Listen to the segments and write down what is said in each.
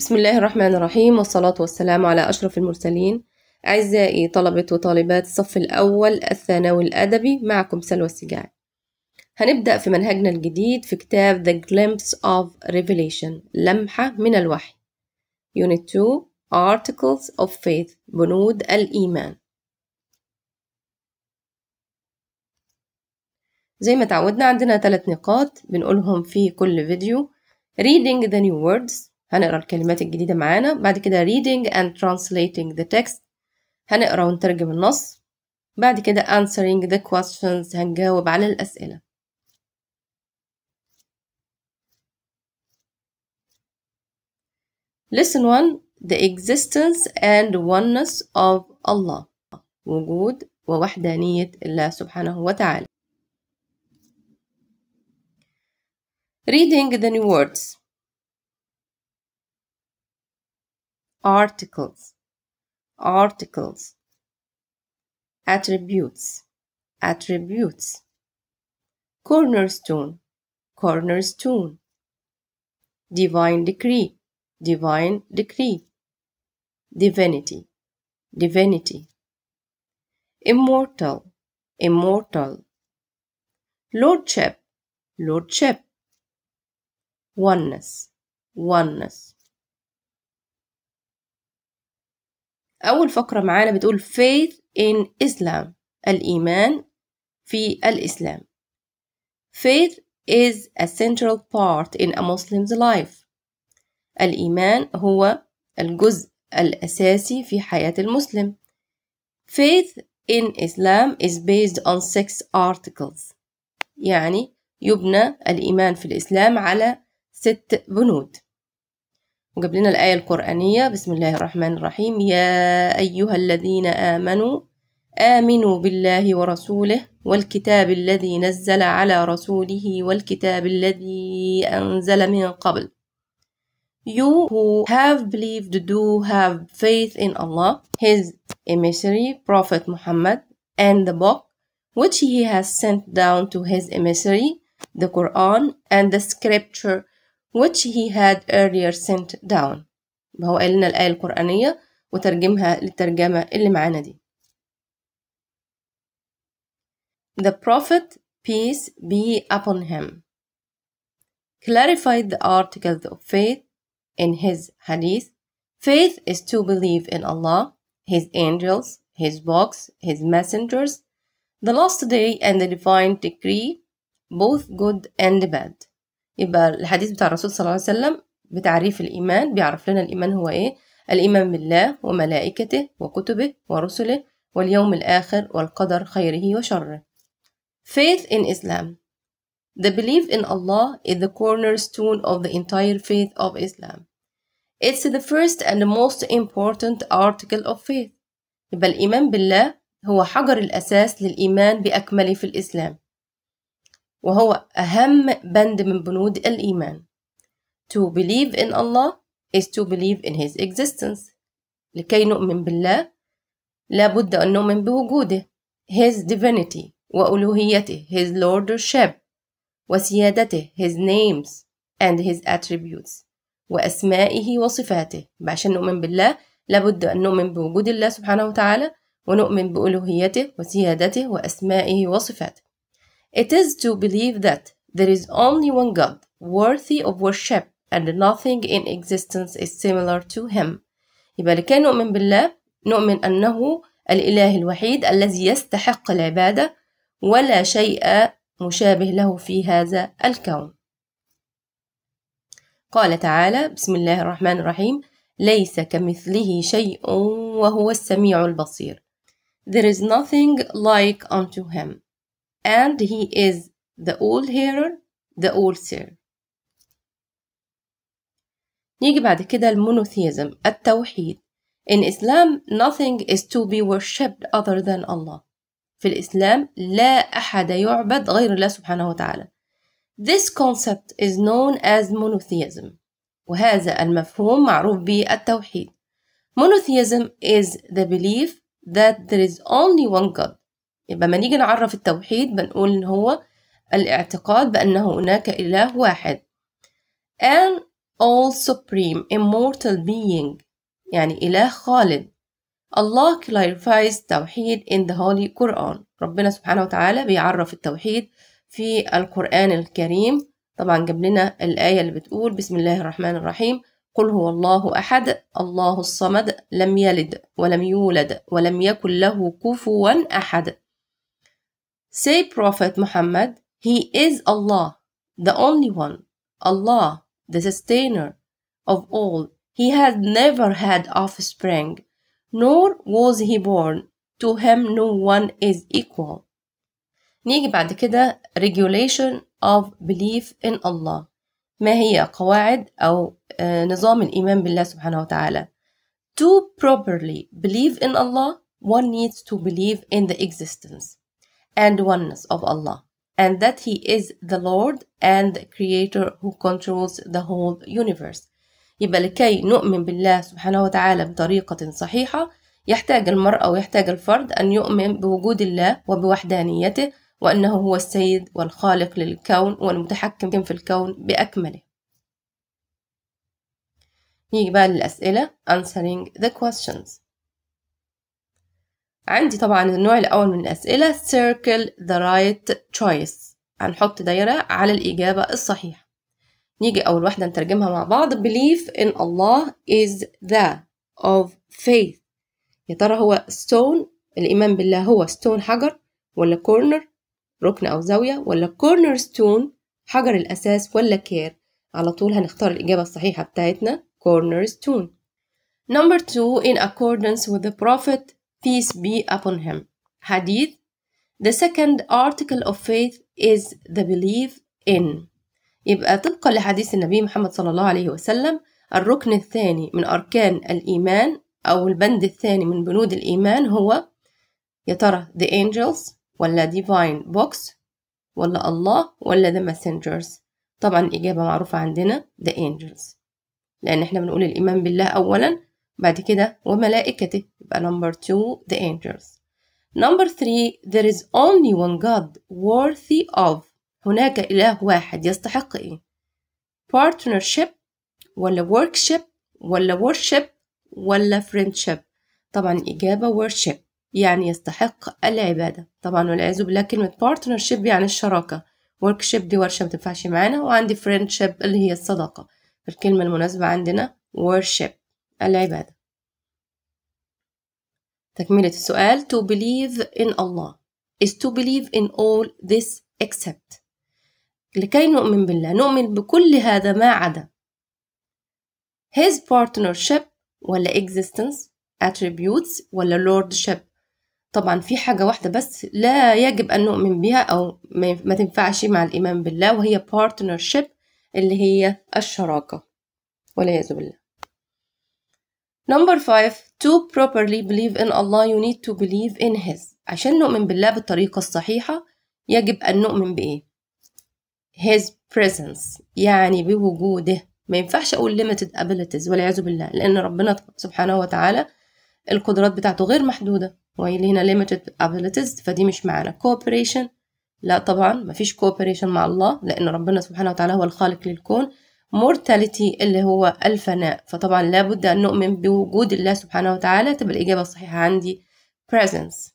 بسم الله الرحمن الرحيم والصلاة والسلام على أشرف المرسلين أعزائي طلبة وطالبات الصف الأول الثانوي الأدبي معكم سلوى السجاعي هنبدأ في منهجنا الجديد في كتاب The Glimpse of Revelation لمحة من الوحي Unit 2 Articles of Faith بنود الإيمان زي ما تعودنا عندنا ثلاث نقاط بنقولهم في كل فيديو Reading the new words هنقرا الكلمات الجديدة معانا بعد كده reading and translating the text هنقرا ونترجم النص بعد كده answering the questions هنجاوب على الأسئلة Lesson 1 The existence and oneness of Allah وجود ووحدانية الله سبحانه وتعالى Reading the new words articles, articles, attributes, attributes, cornerstone, cornerstone, divine decree, divine decree, divinity, divinity, immortal, immortal, lordship, lordship, oneness, oneness. أول فقرة معانا بتقول faith in Islam الإيمان في الإسلام faith is a central part in a Muslim's life الإيمان هو الجزء الأساسي في حياة المسلم faith in Islam is based on six articles يعني يبنى الإيمان في الإسلام على ست بنود وجاب لنا الآية القرآنية بسم الله الرحمن الرحيم يا أيها الذين آمنوا آمنوا بالله ورسوله والكتاب الذي نزل على رسوله والكتاب الذي أنزل من قبل You who have believed do have faith in Allah, His emissary, Prophet Muhammad, and the book which He has sent down to His emissary, the Quran, and the scripture which he had earlier sent down هو قال لنا الآية القرآنية وترجمها للترجمة اللي معانا دي The prophet peace be upon him clarified the articles of faith in his hadith Faith is to believe in Allah, His angels, His books, His messengers, the last day and the divine decree, both good and bad. يبقى الحديث بتاع الرسول صلى الله عليه وسلم بتعريف الإيمان بيعرف لنا الإيمان هو إيه الإيمان بالله وملائكته وكتبه ورسله واليوم الآخر والقدر خيره وشره Faith in Islam The belief in Allah is the cornerstone of the entire faith of Islam. It's the first and the most important article of faith. يبقى الإيمان بالله هو حجر الأساس للإيمان بأكمله في الإسلام. وهو أهم بند من بنود الإيمان To believe in Allah is to believe in His existence لكي نؤمن بالله لابد أن نؤمن بوجوده His divinity وألوهيته His lordship وسيادته His names and His attributes وأسمائه وصفاته عشان نؤمن بالله لابد أن نؤمن بوجود الله سبحانه وتعالى ونؤمن بألوهيته وسيادته وأسمائه وصفاته It is to believe that there is only one God, worthy of worship, and nothing in existence is similar to him. يبقى لكي نؤمن بالله نؤمن أنه الإله الوحيد الذي يستحق العبادة ولا شيء مشابه له في هذا الكون. قال تعالى بسم الله الرحمن الرحيم ليس كمثله شيء وهو السميع البصير. There is nothing like unto him. and he is the old hearer the old seer نيجي بعد كده المونوثيزم التوحيد In Islam nothing is to be worshipped other than Allah في الإسلام لا أحد يعبد غير الله سبحانه وتعالى This concept is known as monotheism وهذا المفهوم معروف بالتوحيد Monotheism is the belief that there is only one God يبقى ما نيجي نعرف التوحيد بنقول إن هو الاعتقاد بأنه هناك إله واحد an all supreme immortal being يعني إله خالد الله clarifies توحيد in the Holy Quran ربنا سبحانه وتعالى بيعرف التوحيد في القرآن الكريم طبعا جاب لنا الآية اللي بتقول بسم الله الرحمن الرحيم قل هو الله أحد الله الصمد لم يلد ولم يولد ولم يكن له كفوا أحد Say Prophet Muhammad, He is Allah, the only one, Allah, the sustainer of all. He had never had offspring, nor was he born. To him no one is equal. نيجي بعد كده regulation of belief in Allah ما هي قواعد أو نظام الإيمان بالله سبحانه وتعالى To properly believe in Allah one needs to believe in the existence and oneness of Allah, and that He is the Lord and the Creator who controls the whole universe. يبقى لكي نؤمن بالله سبحانه وتعالى بطريقة صحيحة يحتاج المرأة ويحتاج الفرد أن يؤمن بوجود الله وبوحدانيته وأنه هو السيد والخالق للكون والمتحكم في الكون بأكمله نيجي بقى للأسئلة answering the questions عندي طبعا النوع الأول من الأسئلة circle the right choice هنحط دايرة على الإجابة الصحيحة نيجي أول واحدة نترجمها مع بعض belief in Allah is the of faith يا ترى هو stone الإيمان بالله هو stone حجر ولا corner ركن أو زاوية ولا corner stone حجر الأساس ولا كير على طول هنختار الإجابة الصحيحة بتاعتنا corner stone Number two, in accordance with the Prophet peace be upon him. Hadith The second article of faith is the belief in يبقى طبقا لحديث النبي محمد صلى الله عليه وسلم الركن الثاني من أركان الإيمان أو البند الثاني من بنود الإيمان هو يا ترى the angels ولا divine box ولا الله ولا the messengers طبعا إجابة معروفة عندنا the angels لأن احنا بنقول الإيمان بالله أولا بعد كده وملائكته يبقى number two the angels number three there is only one God worthy of هناك إله واحد يستحق إيه partnership ولا workship ولا worship ولا friendship طبعا الإجابة worship يعني يستحق العبادة طبعا والعياذ بالله كلمة partnership يعني الشراكة workship دي ورشة متنفعش معانا وعندي friendship اللي هي الصداقة الكلمة المناسبة عندنا worship العبادة تكملة السؤال to believe in Allah is to believe in all this except لكي نؤمن بالله نؤمن بكل هذا ما عدا his partnership ولا existence attributes ولا lordship طبعا في حاجة واحدة بس لا يجب أن نؤمن بها أو ما تنفعش مع الإيمان بالله وهي partnership اللي هي الشراكة والعياذ بالله Number five, to properly believe in Allah you need to believe in His عشان نؤمن بالله بالطريقة الصحيحة يجب أن نؤمن بإيه؟ His presence يعني بوجوده ما ينفعش أقول limited abilities والعياذ بالله لأن ربنا سبحانه وتعالى القدرات بتاعته غير محدودة وهي هنا limited abilities فدي مش معانا cooperation لا طبعا مفيش cooperation مع الله لأن ربنا سبحانه وتعالى هو الخالق للكون مورتاليتي اللي هو الفناء فطبعا لابد أن نؤمن بوجود الله سبحانه وتعالى تبقى الإجابة الصحيحة عندي presence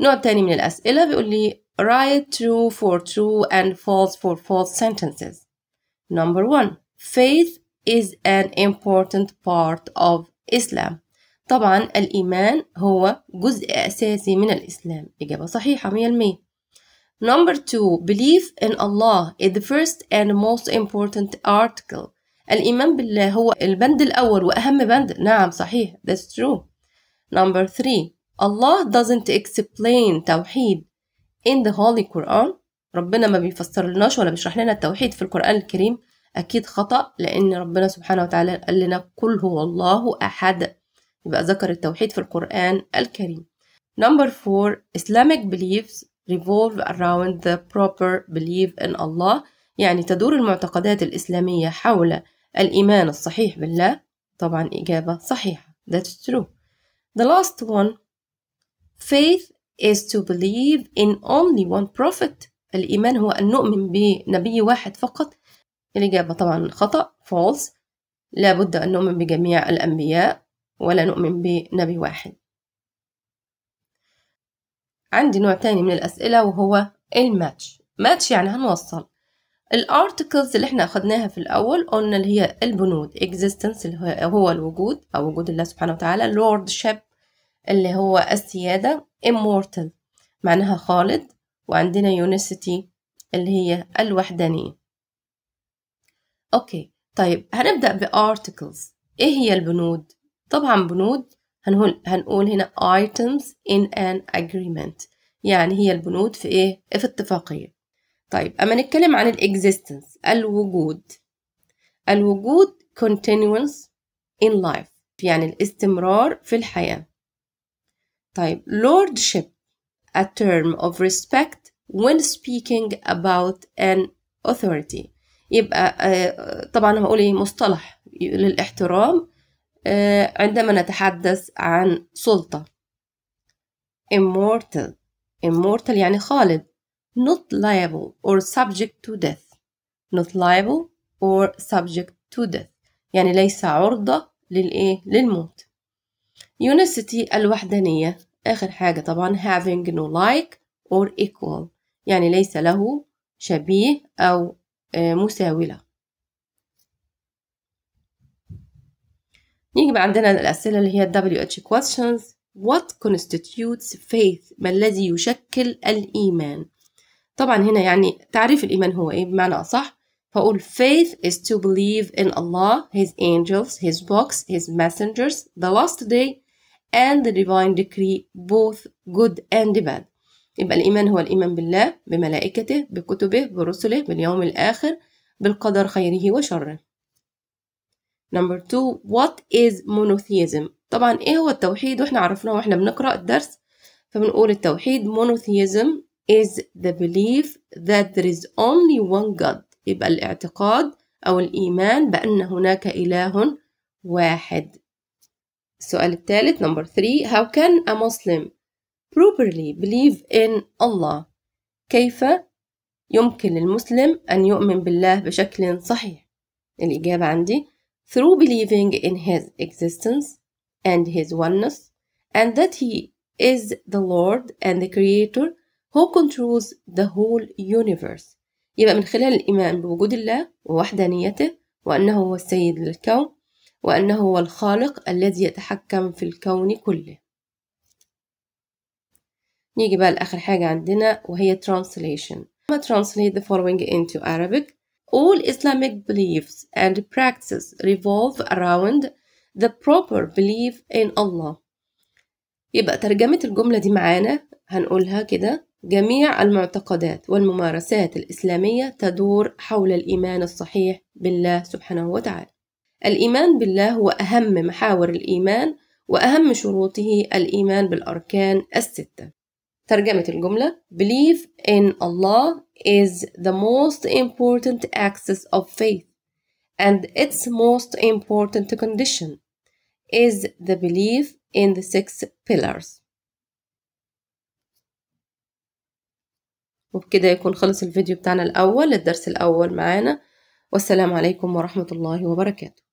نوع تاني من الأسئلة بيقول لي write true for true and false for false sentences number one faith is an important part of Islam طبعا الإيمان هو جزء أساسي من الإسلام إجابة صحيحة 100% Number two, belief in Allah is the first and most important article. الإيمان بالله هو البند الأول وأهم بند. نعم صحيح. That's true. Number three, Allah doesn't explain توحيد in the Holy Quran. ربنا ما بيفسر لناش ولا بيشرح لنا التوحيد في القرآن الكريم. أكيد خطأ لأن ربنا سبحانه وتعالى قال لنا قل هو الله أحد. يبقى ذكر التوحيد في القرآن الكريم. Number four, Islamic beliefs revolve around the proper belief in Allah يعني تدور المعتقدات الإسلامية حول الإيمان الصحيح بالله طبعا إجابة صحيحة that's true the last one faith is to believe in only one prophet الإيمان هو أن نؤمن بنبي واحد فقط الإجابة طبعا خطأ false لابد أن نؤمن بجميع الأنبياء ولا نؤمن بنبي واحد عندي نوع تاني من الأسئلة وهو الماتش ماتش يعني هنوصل الارتكلز اللي احنا اخدناها في الاول قلنا اللي هي البنود existence اللي هو الوجود او وجود الله سبحانه وتعالى lordship اللي هو السيادة immortal معناها خالد وعندنا يونيسيتي اللي هي الوحدانية اوكي طيب هنبدأ بارتكلز ايه هي البنود طبعا بنود هنقول هنقول هنا items in an agreement يعني هي البنود في ايه في اتفاقية طيب اما نتكلم عن الاكزيستنس الوجود الوجود continuous in life يعني الاستمرار في الحياة طيب lordship a term of respect when speaking about an authority يبقى آه، طبعا هقول ايه مصطلح للاحترام عندما نتحدث عن سلطة immortal immortal يعني خالد not liable or subject to death not liable or subject to death يعني ليس عرضة للإيه؟ للموت unicity الوحدانية آخر حاجة طبعا having no like or equal يعني ليس له شبيه أو مساوي له نيجي بقى عندنا الأسئلة اللي هي WH questions What constitutes faith؟ ما الذي يشكل الإيمان؟ طبعا هنا يعني تعريف الإيمان هو إيه بمعنى أصح فأقول faith is to believe in Allah, His angels, His books, His messengers, the last day and the divine decree both good and bad يبقى الإيمان هو الإيمان بالله بملائكته بكتبه برسله باليوم الآخر بالقدر خيره وشره نمبر 2 وات از monotheism طبعا ايه هو التوحيد واحنا عرفناه واحنا بنقرا الدرس فبنقول التوحيد monotheism is the belief that there is only one God يبقى الاعتقاد أو الإيمان بأن هناك إله واحد السؤال الثالث نمبر 3 how can a Muslim properly believe in Allah كيف يمكن للمسلم أن يؤمن بالله بشكل صحيح الإجابة عندي through believing in his existence and his oneness, and that he is the Lord and the Creator who controls the whole universe. يبقى من خلال الإيمان بوجود الله ووحدانيته وأنه هو السيد للكون وأنه هو الخالق الذي يتحكم في الكون كله نيجي بقى لآخر حاجة عندنا وهي translation. translate the following into Arabic All Islamic beliefs and practices revolve around the proper belief in Allah. يبقى ترجمة الجملة دي معانا هنقولها كده جميع المعتقدات والممارسات الإسلامية تدور حول الإيمان الصحيح بالله سبحانه وتعالى. الإيمان بالله هو أهم محاور الإيمان وأهم شروطه الإيمان بالأركان الستة. ترجمة الجملة belief in Allah is the most important axis of faith and its most important condition is the belief in the six pillars وبكده يكون خلص الفيديو بتاعنا الأول الدرس الأول معانا والسلام عليكم ورحمة الله وبركاته